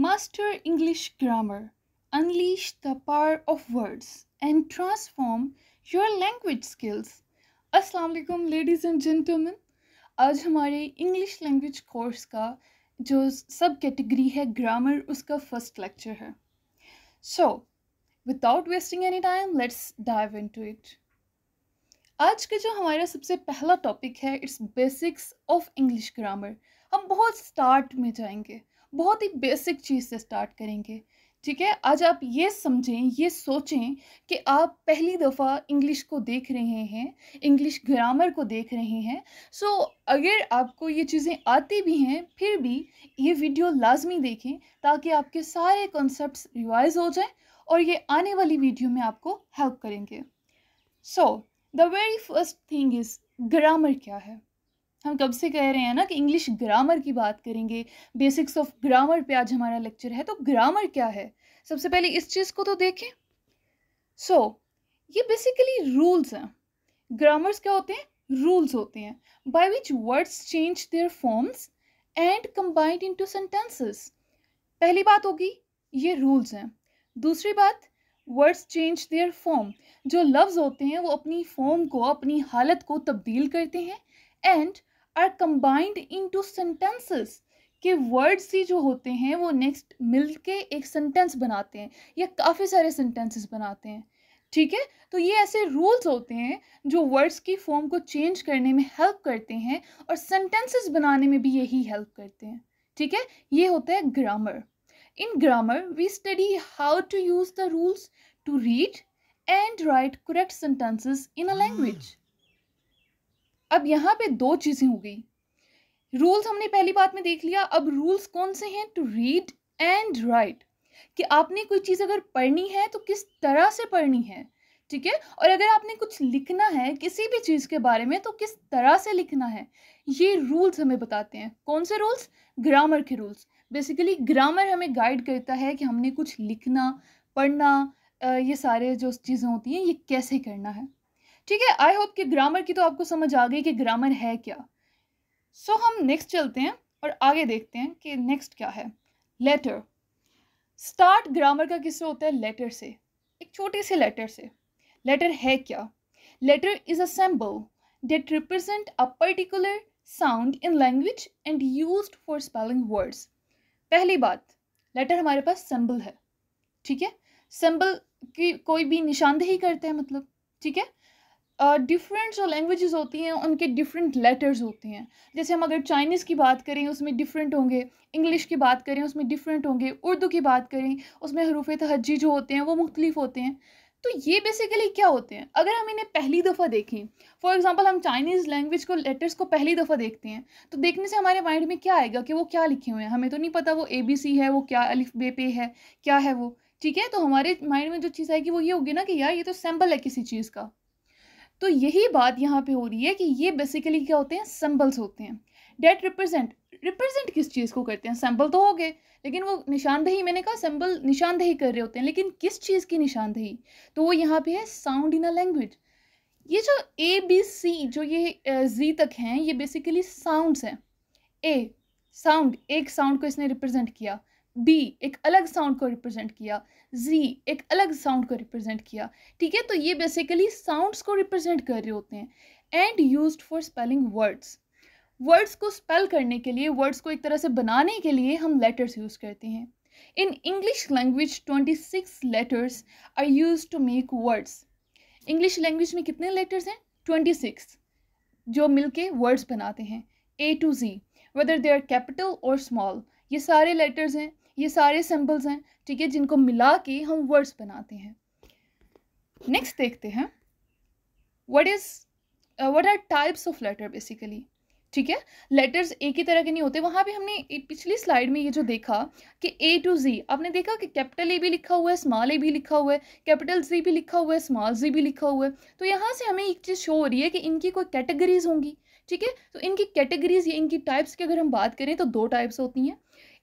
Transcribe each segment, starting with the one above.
Master English grammar, unleash the power of words, and transform your language skills. Assalamualaikum ladies and gentlemen. आज हमारे English language course का जो सब category है grammar उसका first lecture है so without wasting any time let's dive into it आज का जो हमारा सबसे पहला टॉपिक है it's basics of English grammar हम बहुत स्टार्ट में जाएंगे बहुत ही बेसिक चीज़ से स्टार्ट करेंगे ठीक है आज आप ये समझें ये सोचें कि आप पहली दफ़ा इंग्लिश को देख रहे हैं इंग्लिश ग्रामर को देख रहे हैं सो so, अगर आपको ये चीज़ें आती भी हैं फिर भी ये वीडियो लाजमी देखें ताकि आपके सारे कॉन्सेप्ट रिवाइज हो जाएं और ये आने वाली वीडियो में आपको हेल्प करेंगे so the very first thing is grammar क्या है हम कब से कह रहे हैं ना कि इंग्लिश ग्रामर की बात करेंगे बेसिक्स ऑफ ग्रामर पे आज हमारा लेक्चर है तो ग्रामर क्या है सबसे पहले इस चीज़ को तो देखें सो so, ये बेसिकली रूल्स हैं ग्रामर्स क्या होते हैं रूल्स होते हैं by which words change their forms and combined to sentences पहली बात होगी ये रूल्स हैं दूसरी बात वर्ड्स चेंज देयर फॉर्म जो लफ्ज़ होते हैं वो अपनी फॉर्म को अपनी हालत को तब्दील करते हैं and are combined to sentences के वर्ड्स ही जो होते हैं वो नेक्स्ट मिल के एक सेंटेंस बनाते हैं या काफ़ी सारे सेंटेंसेस बनाते हैं ठीक है तो ये ऐसे रूल्स होते हैं जो वर्ड्स की फॉर्म को चेंज करने में हेल्प करते हैं और सेंटेंसेस बनाने में भी यही हेल्प करते हैं ठीक है ये होता है grammar in grammar we study how to use the rules to read and write correct sentences in a language अब यहाँ पे दो चीज़ें हो गई रूल्स हमने पहली बात में देख लिया अब रूल्स कौन से हैं टू रीड एंड राइट कि आपने कोई चीज़ अगर पढ़नी है तो किस तरह से पढ़नी है ठीक है और अगर आपने कुछ लिखना है किसी भी चीज़ के बारे में तो किस तरह से लिखना है ये रूल्स हमें बताते हैं कौन से रूल्स ग्रामर के रूल्स बेसिकली ग्रामर हमें गाइड करता है कि हमने कुछ लिखना पढ़ना ये सारे जो चीज़ें होती हैं ये कैसे करना है ठीक है आई होप कि ग्रामर की तो आपको समझ आ गई कि ग्रामर है क्या सो so, हम नेक्स्ट चलते हैं और आगे देखते हैं कि नेक्स्ट क्या है लेटर स्टार्ट ग्रामर का किससे होता है लेटर से एक छोटे से लेटर से लेटर है क्या letter is a symbol that represent a particular sound in language and use for spelling words पहली बात लेटर हमारे पास सिंबल है ठीक है सिंबल की कोई भी निशानदेही करते हैं मतलब ठीक है डिफरेंट जो लैंग्वेजेस होती हैं उनके डिफरेंट लेटर्स होते हैं जैसे हम अगर चाइनीज़ की बात करें उसमें डिफरेंट होंगे इंग्लिश की बात करें उसमें डिफरेंट होंगे उर्दू की बात करें उसमें हरूफ तहजी जो होते हैं वो मुख्तलिफ होते हैं तो ये बेसिकली क्या होते हैं अगर हम इन्हें पहली दफ़ा देखें फॉर एग्ज़ाम्पल हम चाइनीज़ लैंग्वेज को लेटर्स को पहली दफ़ा देखते हैं तो देखने से हमारे माइंड में क्या आएगा कि वो क्या लिखे हुए हैं हमें तो नहीं पता वो ए बी सी है वो क्या अलिफ बे पे है क्या है वो ठीक है तो हमारे माइंड में जो चीज़ आएगी वो ये होगी ना कि यार ये तो सैम्पल है किसी चीज़ का तो यही बात यहाँ पे हो रही है कि ये बेसिकली क्या होते हैं सिंबल्स होते हैं डेट रिप्रेजेंट रिप्रेजेंट किस चीज़ को करते हैं सैम्पल तो हो गए लेकिन वो निशानदेही मैंने कहा सैम्पल निशानदेही कर रहे होते हैं लेकिन किस चीज़ की निशानदही तो वो यहाँ पे है साउंड इन अ लैंग्वेज ये जो ए बी सी जो ये जी तक हैं ये बेसिकली साउंड्स हैं ए साउंड एक साउंड को इसने रिप्रेजेंट किया बी एक अलग साउंड को रिप्रेजेंट किया जी एक अलग साउंड को रिप्रेजेंट किया ठीक है तो ये बेसिकली साउंड्स को रिप्रेजेंट कर रहे होते हैं and use for spelling words words को स्पेल करने के लिए वर्ड्स को एक तरह से बनाने के लिए हम लेटर्स यूज़ करते हैं in English language twenty six letters are use to make words English language में कितने लेटर्स हैं ट्वेंटी सिक्स जो मिलके वर्ड्स बनाते हैं A to Z whether they are capital और स्मॉल ये सारे लेटर्स हैं ये सारे सिंबल्स हैं ठीक है जिनको मिला के हम वर्ड्स बनाते हैं नेक्स्ट देखते हैं what is what are types of letter basically ठीक है लेटर्स एक ही तरह के नहीं होते वहाँ भी हमने पिछली स्लाइड में ये जो देखा कि ए टू जी आपने देखा कि कैपिटल ए भी लिखा हुआ है स्मॉल ए भी लिखा हुआ है कैपिटल जी भी लिखा हुआ है स्मॉल जी भी लिखा हुआ है तो यहाँ से हमें एक चीज़ शो हो रही है कि इनकी कोई कैटेगरीज होंगी ठीक है तो इनकी कैटेगरीज या इनकी टाइप्स की अगर हम बात करें तो दो टाइप्स होती हैं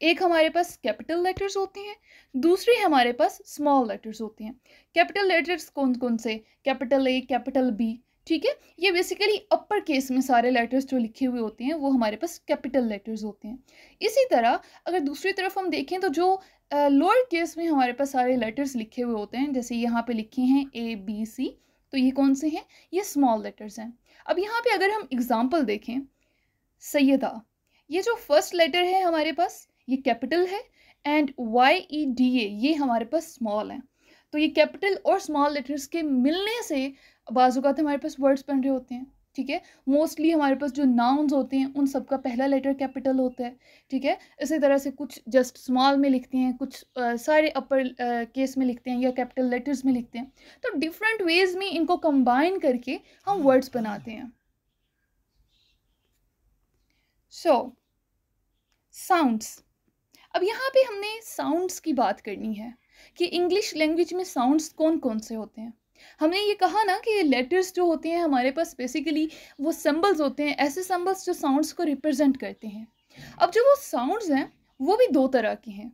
एक हमारे पास कैपिटल लेटर्स होते हैं दूसरी हमारे पास स्मॉल लेटर्स होते हैं कैपिटल लेटर्स कौन कौन से कैपिटल ए कैपिटल बी ठीक है ये बेसिकली अपर केस में सारे लेटर्स जो लिखे हुए होते हैं वो हमारे पास कैपिटल लेटर्स होते हैं इसी तरह अगर दूसरी तरफ हम देखें तो जो लोअर केस में हमारे पास सारे लेटर्स लिखे हुए होते हैं जैसे यहाँ पे लिखे हैं ए बी सी तो ये कौन से हैं ये स्मॉल लेटर्स हैं अब यहाँ पे अगर हम एग्ज़ाम्पल देखें सैदा ये जो फर्स्ट लेटर है हमारे पास ये कैपिटल है and Y E D A ये हमारे पास स्मॉल है तो ये कैपिटल और स्मॉल लेटर्स के मिलने से बाज़ात हमारे पास वर्ड्स बन रहे होते हैं ठीक है मोस्टली हमारे पास जो नाउन्स होते हैं उन सबका पहला लेटर कैपिटल होता है ठीक है इसी तरह से कुछ जस्ट स्मॉल में लिखते हैं कुछ आ, सारे अपर केस में लिखते हैं या कैपिटल लेटर्स में लिखते हैं तो डिफरेंट वेज में इनको कंबाइन करके हम वर्ड्स बनाते हैं सो साउंड्स अब यहाँ पे हमने साउंड्स की बात करनी है कि इंग्लिश लैंग्वेज में साउंड्स कौन कौन से होते हैं हमने ये कहा ना कि ये लेटर्स जो होते हैं हमारे पास बेसिकली वो सिंबल्स होते हैं ऐसे सिंबल्स जो साउंड्स को रिप्रेजेंट करते हैं अब जो वो साउंड्स हैं वो भी दो तरह के हैं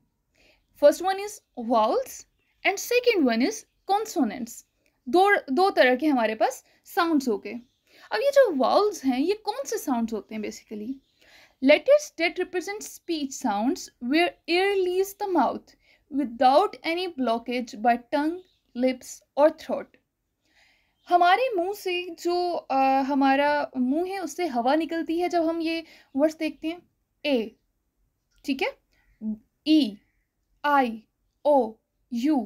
first one is vowels and second one is consonants दो दो तरह के हमारे पास साउंड्स हो गए अब ये जो वाउल्स हैं ये कौन से साउंड्स होते हैं basically letters that represent speech sounds where air leaves the mouth without any blockage by tongue lips और थ्रोट हमारे मुंह से जो आ, हमारा मुंह है उससे हवा निकलती है जब हम ये वर्ड्स देखते हैं ए ठीक है ई आई ओ यू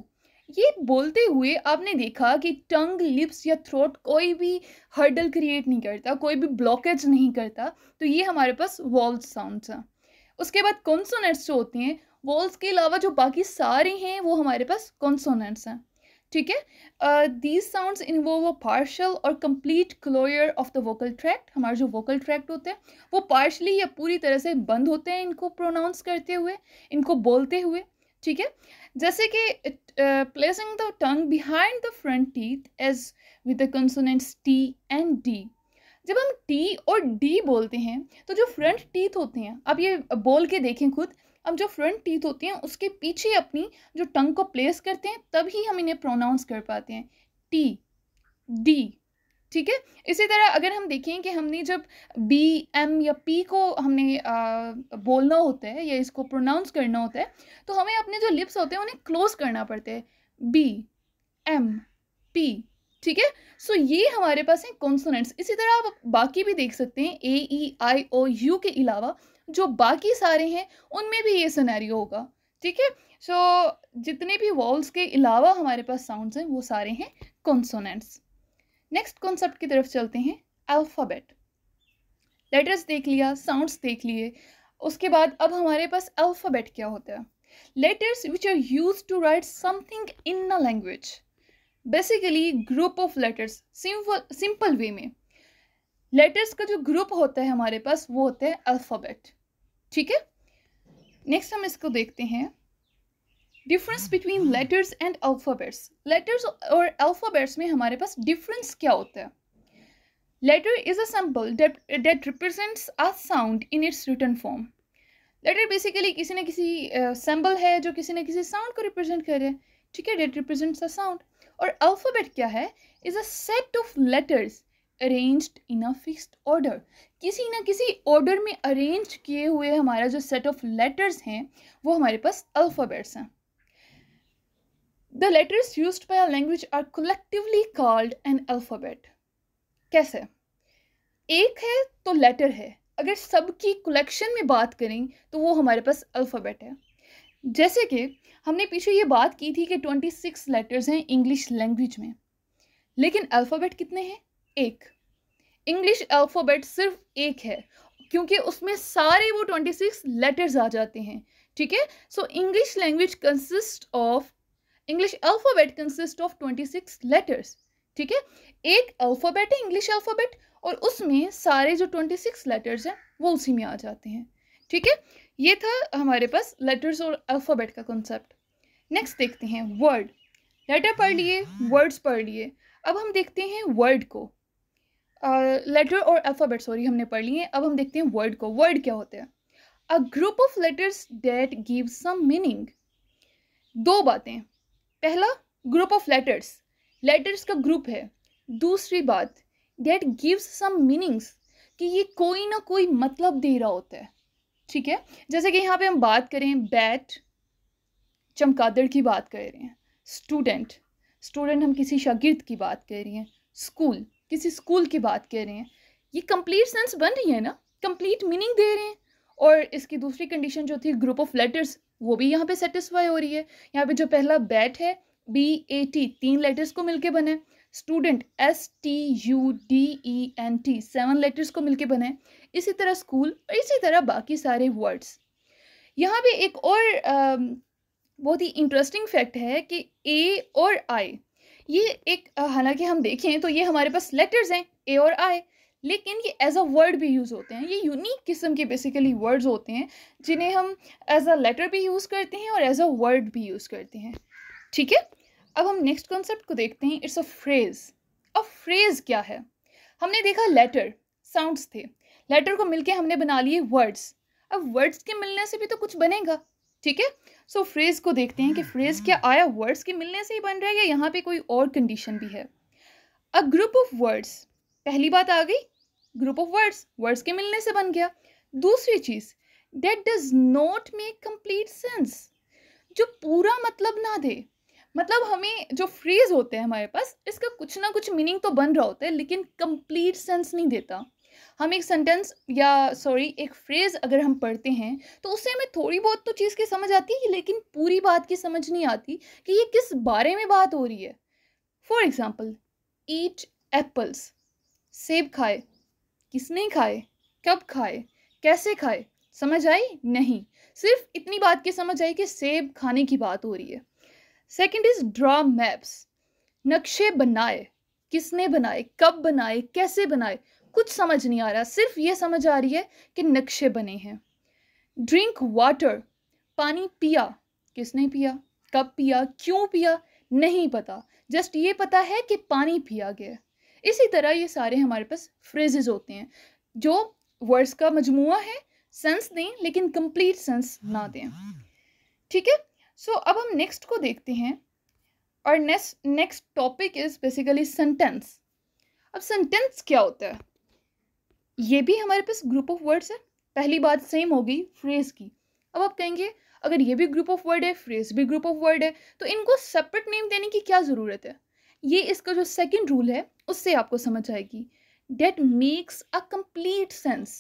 ये बोलते हुए आपने देखा कि टंग लिप्स या थ्रोट कोई भी हर्डल क्रिएट नहीं करता कोई भी ब्लॉकेज नहीं करता तो ये हमारे पास वॉल्स साउंड था उसके बाद कॉन्सोनेंट्स जो होते हैं वॉल्स के अलावा जो बाकी सारे हैं वो हमारे पास कॉन्सोनेंट्स हैं ठीक है these sound involve a partial और complete closure of the vocal tract हमारे जो वोकल ट्रैक्ट होते हैं वो पार्शली या पूरी तरह से बंद होते हैं इनको प्रोनाउंस करते हुए इनको बोलते हुए ठीक है जैसे कि placing the tongue behind the front teeth as with the consonants T and D जब हम टी और डी बोलते हैं तो जो फ्रंट टीथ होते हैं आप ये बोल के देखें खुद अब जो फ्रंट टीथ होती हैं उसके पीछे अपनी जो टंग को प्लेस करते हैं तभी हम इन्हें प्रोनाउंस कर पाते हैं टी डी ठीक है इसी तरह अगर हम देखें कि हमने जब बी एम या पी को हमने आ, बोलना होता है या इसको प्रोनाउंस करना होता है तो हमें अपने जो लिप्स होते हैं उन्हें क्लोज करना पड़ता है बी एम पी ठीक है सो ये हमारे पास हैं कॉन्सोनेंट्स इसी तरह आप बाकी भी देख सकते हैं ए ई आई ओ यू के अलावा जो बाकी सारे हैं उनमें भी ये सुनहरी होगा ठीक है सो जितने भी वॉल्स के अलावा हमारे पास साउंड्स हैं वो सारे हैं कॉन्सोनेंट्स नेक्स्ट कॉन्सेप्ट की तरफ चलते हैं अल्फ़ाबेट लेटर्स देख लिया साउंड्स देख लिए उसके बाद अब हमारे पास अल्फ़ाबेट क्या होता है letters which are use to write something in a language basically group of letters simple simple way में लेटर्स का जो ग्रुप होता है हमारे पास वो होता है अल्फ़ाबेट ठीक है नेक्स्ट हम इसको देखते हैं difference between letters and alphabets letters और अल्फ़ाबेट्स में हमारे पास डिफरेंस क्या होता है letter is a simple that represents a sound in its written form letter basically किसी न किसी सिंबल uh, है जो किसी न किसी साउंड को रिप्रेजेंट करे ठीक है डेट रिप्रेजेंट्स अ साउंड और अल्फ़ाबेट क्या है is a set of letters arranged in a fixed order किसी ना किसी ऑर्डर में अरेंज किए हुए हमारा जो सेट ऑफ लेटर्स हैं वो हमारे पास अल्फ़ाबेट्स हैं the letters use by a language are collectively called an alphabet कैसे एक है तो लेटर है अगर सबकी कलेक्शन में बात करें तो वो हमारे पास अल्फ़ाबेट है जैसे कि हमने पीछे ये बात की थी कि ट्वेंटी सिक्स लेटर्स हैं इंग्लिश लैंग्वेज में लेकिन अल्फ़ाबेट कितने हैं एक इंग्लिश अल्फ़ाबेट सिर्फ एक है क्योंकि उसमें सारे वो ट्वेंटी सिक्स लेटर्स आ जाते हैं ठीक है so English language consist of English alphabet consist of twenty six letters ठीक है एक अल्फ़ाबेट है इंग्लिश अल्फ़ाबेट और उसमें सारे जो ट्वेंटी सिक्स लेटर्स हैं वो उसी में आ जाते हैं ठीक है ये था हमारे पास लेटर्स और अल्फ़ाबेट का कॉन्सेप्ट नेक्स्ट देखते हैं वर्ड लेटर पढ़ लिए वर्ड्स पढ़ लिए अब हम देखते हैं वर्ड को लेटर और अल्फ़ाबेट सॉरी हमने पढ़ लिए अब हम देखते हैं वर्ड को वर्ड क्या होते हैं a group of letters that give some meaning दो बातें पहला ग्रुप ऑफ लेटर्स लेटर्स का ग्रुप है दूसरी बात डेट गिव्स सम मीनिंग्स कि ये कोई ना कोई मतलब दे रहा होता है ठीक है जैसे कि यहाँ पे हम बात करें बैट चमकादड़ की बात कर रहे हैं स्टूडेंट स्टूडेंट हम किसी शागिर्द की बात कर रहे हैं स्कूल किसी स्कूल की बात कह रहे हैं ये कंप्लीट सेंस बन रही है ना कंप्लीट मीनिंग दे रहे हैं और इसकी दूसरी कंडीशन जो थी ग्रुप ऑफ लेटर्स वो भी यहाँ पे सेटिस्फाई हो रही है यहाँ पे जो पहला बैट है बी ए टी तीन लेटर्स को मिलके बने student S T U D E N T seven letters को मिलके बने इसी तरह स्कूल और इसी तरह बाकी सारे वर्ड्स यहाँ पे एक और बहुत ही इंटरेस्टिंग फैक्ट है कि ए और आई ये एक हालांकि हम देखें तो ये हमारे पास लेटर्स हैं ए और आई लेकिन ये एज अ वर्ड भी यूज़ होते हैं ये यूनिक किस्म के बेसिकली वर्ड्स होते हैं जिन्हें हम एज अ लेटर भी यूज़ करते हैं और एज अ वर्ड भी यूज़ करते हैं ठीक है अब हम नेक्स्ट कॉन्सेप्ट को देखते हैं it's a phrase a phrase क्या है हमने देखा लेटर साउंड्स थे लेटर को मिलके हमने बना लिए वर्ड्स अब वर्ड्स के मिलने से भी तो कुछ बनेगा ठीक है सो so, फ्रेज़ को देखते हैं कि फ्रेज़ हाँ, हाँ। क्या आया वर्ड्स के मिलने से ही बन रहा है या यहाँ पे कोई और कंडीशन भी है अ ग्रुप ऑफ वर्ड्स पहली बात आ गई ग्रुप ऑफ वर्ड्स वर्ड्स के मिलने से बन गया दूसरी चीज़ that does not make complete sense जो पूरा मतलब ना दे मतलब हमें जो फ्रेज होते हैं हमारे पास इसका कुछ ना कुछ मीनिंग तो बन रहा होता है लेकिन कंप्लीट सेंस नहीं देता हम एक सेंटेंस या सॉरी एक फ्रेज़ अगर हम पढ़ते हैं तो उससे हमें थोड़ी बहुत तो चीज़ की समझ आती है लेकिन पूरी बात की समझ नहीं आती कि ये किस बारे में बात हो रही है फॉर एग्ज़ाम्पल ईट एप्पल्स सेब खाए किसने खाए कब खाए कैसे खाए समझ आई नहीं सिर्फ इतनी बात की समझ आई कि सेब खाने की बात हो रही है सेकंड इज़ ड्रा मैप्स नक्शे बनाए किसने बनाए कब बनाए कैसे बनाए कुछ समझ नहीं आ रहा सिर्फ ये समझ आ रही है कि नक्शे बने हैं ड्रिंक वाटर पानी पिया किसने पिया कब पिया क्यों पिया नहीं पता जस्ट ये पता है कि पानी पिया गया इसी तरह ये सारे हमारे पास फ्रेजेज होते हैं जो वर्ड्स का मजमू है सेंस दें लेकिन कंप्लीट सेंस ना दें ठीक है सो so, अब हम नेक्स्ट को देखते हैं और next next topic is basically sentence अब सेंटेंस क्या होता है ये भी हमारे पास ग्रुप ऑफ वर्ड्स है पहली बात सेम होगी फ्रेज की अब आप कहेंगे अगर ये भी ग्रुप ऑफ वर्ड है फ्रेज भी ग्रुप ऑफ वर्ड है तो इनको सेपरेट नेम देने की क्या ज़रूरत है ये इसका जो सेकेंड रूल है उससे आपको समझ आएगी that makes a complete sense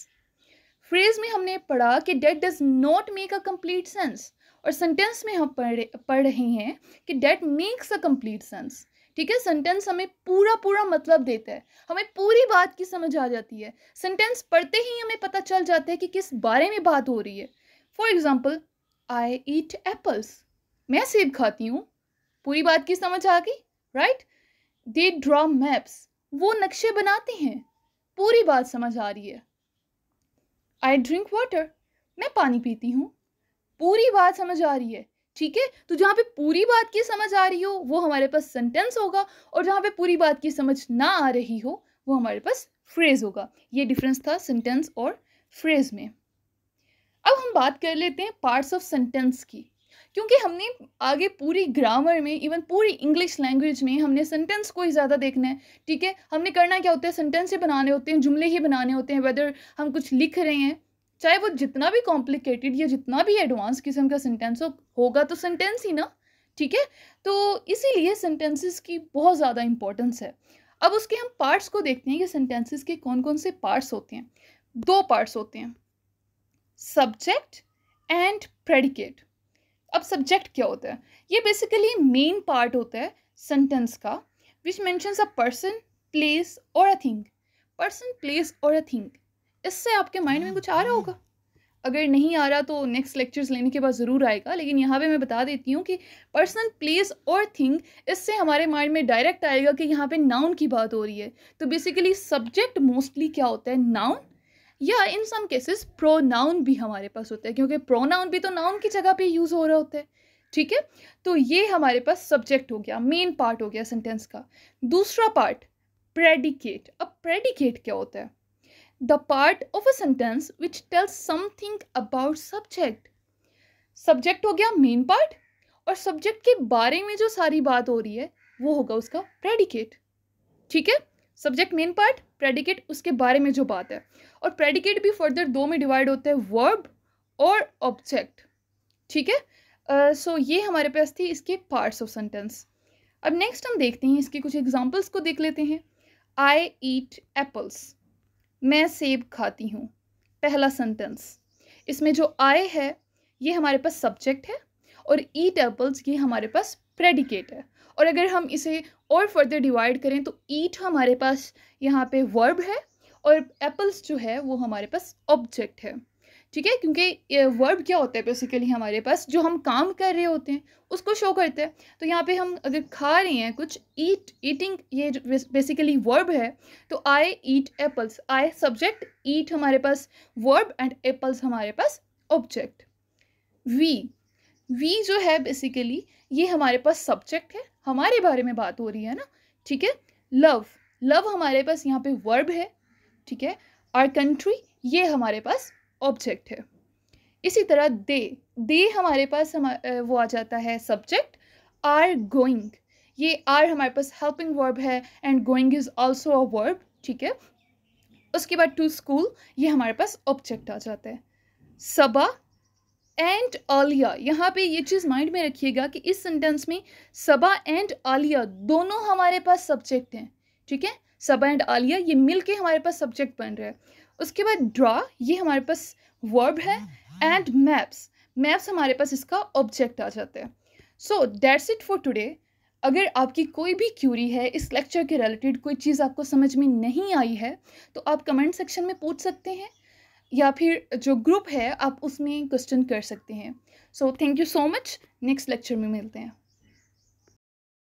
phrase में हमने पढ़ा कि that does not make a complete sense और सेंटेंस में हम पढ़ पढ़ रहे हैं कि that makes a complete sense ठीक है सेंटेंस हमें पूरा पूरा मतलब देता है हमें पूरी बात की समझ आ जाती है सेंटेंस पढ़ते ही हमें पता चल जाता है कि किस बारे में बात हो रही है for example I eat apples मैं सेब खाती हूँ पूरी बात की समझ आ गई राइट दे ड्रॉ मैप्स वो नक्शे बनाते हैं पूरी बात समझ आ रही है आई ड्रिंक वाटर मैं पानी पीती हूँ पूरी बात समझ आ रही है ठीक है तो जहाँ पे पूरी बात की समझ आ रही हो वो हमारे पास सेंटेंस होगा और जहाँ पे पूरी बात की समझ ना आ रही हो वो हमारे पास फ्रेज होगा ये डिफरेंस था सेंटेंस और फ्रेज में अब हम बात कर लेते हैं पार्ट्स ऑफ सेंटेंस की क्योंकि हमने आगे पूरी ग्रामर में इवन पूरी इंग्लिश लैंग्वेज में हमने सेंटेंस को ही ज़्यादा देखना है ठीक है हमने करना क्या होता है सेंटेंस ही बनाने होते हैं जुमले ही बनाने होते हैं वेदर हम कुछ लिख रहे हैं चाहे वो जितना भी कॉम्प्लिकेटेड या जितना भी एडवांस किस्म का सेंटेंस हो होगा तो सेंटेंस ही ना ठीक है तो इसीलिए सेंटेंसेस की बहुत ज़्यादा इम्पोर्टेंस है अब उसके हम पार्ट्स को देखते हैं कि सेंटेंसेस के कौन कौन से पार्ट्स होते हैं दो पार्ट्स होते हैं सब्जेक्ट एंड प्रेडिकेट अब सब्जेक्ट क्या होता है ये बेसिकली मेन पार्ट होता है सेंटेंस का which mentions a person place और अ थिंग पर्सन प्लेस और अ थिंग इससे आपके माइंड में हाँ, कुछ आ रहा हाँ। होगा अगर नहीं आ रहा तो नेक्स्ट लेक्चर्स लेने के बाद ज़रूर आएगा लेकिन यहाँ पे मैं बता देती हूँ कि पर्सन प्लेस और थिंग इससे हमारे माइंड में डायरेक्ट आएगा कि यहाँ पे नाउन की बात हो रही है तो बेसिकली सब्जेक्ट मोस्टली क्या होता है नाउन या इन सम केसेस नाउन भी हमारे पास होता है क्योंकि नाउन भी तो नाउन की जगह पर यूज़ हो रहा होता है ठीक है तो ये हमारे पास सब्जेक्ट हो गया मेन पार्ट हो गया सेंटेंस का दूसरा पार्ट प्रेडिकेट अब प्रेडिकेट क्या होता है the part of a sentence which tells something about subject subject हो गया मेन पार्ट और सब्जेक्ट के बारे में जो सारी बात हो रही है वो होगा उसका प्रेडिकेट ठीक है सब्जेक्ट मेन पार्ट प्रेडिकेट उसके बारे में जो बात है और प्रेडिकेट भी फर्दर दो में डिवाइड होते हैं वर्ब और ऑब्जेक्ट ठीक है सो uh, so ये हमारे पास थी इसके पार्ट्स ऑफ सेंटेंस अब नेक्स्ट हम देखते हैं इसके कुछ एग्जांपल्स को देख लेते हैं आई ईट एप्पल्स मैं सेब खाती हूँ पहला सेंटेंस इसमें जो आए है ये हमारे पास सब्जेक्ट है और ईट एप्पल्स ये हमारे पास प्रेडिकेट है और अगर हम इसे और फर्दर डिवाइड करें तो ईट हमारे पास यहाँ पे वर्ब है और एप्पल्स जो है वो हमारे पास ऑब्जेक्ट है ठीक है क्योंकि वर्ब क्या होता है बेसिकली हमारे पास जो हम काम कर रहे होते हैं उसको शो करते हैं तो यहाँ पे हम अगर खा रहे हैं कुछ ईट ईटिंग ये बेसिकली वर्ब है तो आई ईट एप्पल्स आई सब्जेक्ट ईट हमारे पास वर्ब एंड एप्पल्स हमारे पास ऑब्जेक्ट वी वी जो है बेसिकली ये हमारे पास सब्जेक्ट है हमारे बारे में बात हो रही है ना ठीक है लव लव हमारे पास यहाँ पे वर्ब है ठीक है आर कंट्री ये हमारे पास ऑब्जेक्ट है इसी तरह दे दे हमारे पास हम वो आ जाता है सब्जेक्ट आर गोइंग ये आर हमारे पास हेल्पिंग वर्ब है and going is also a verb ठीक है उसके बाद टू स्कूल ये हमारे पास ऑब्जेक्ट आ जाता है सबा एंड आलिया यहाँ पे ये चीज़ माइंड में रखिएगा कि इस सेंटेंस में सबा एंड आलिया दोनों हमारे पास सब्जेक्ट हैं ठीक है सबा एंड आलिया ये मिलके हमारे पास सब्जेक्ट बन रहा है उसके बाद ड्रा ये हमारे पास वर्ब है एंड मैप्स मैप्स हमारे पास इसका ऑब्जेक्ट आ जाता है so that's it for today अगर आपकी कोई भी क्यूरी है इस लेक्चर के रिलेटेड कोई चीज़ आपको समझ में नहीं आई है तो आप कमेंट सेक्शन में पूछ सकते हैं या फिर जो ग्रुप है आप उसमें क्वेश्चन कर सकते हैं so thank you so much next lecture में मिलते हैं